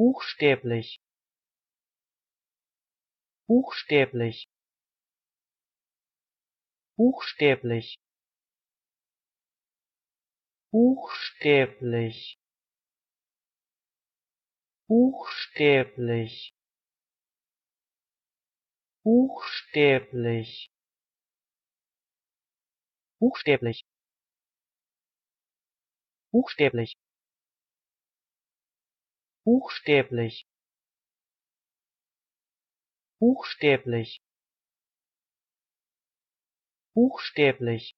buchstäblich buchstäblich buchstäblich buchstäblich buchstäblich buchstäblich buchstäblich buchstäblich buchstäblich buchstäblich buchstäblich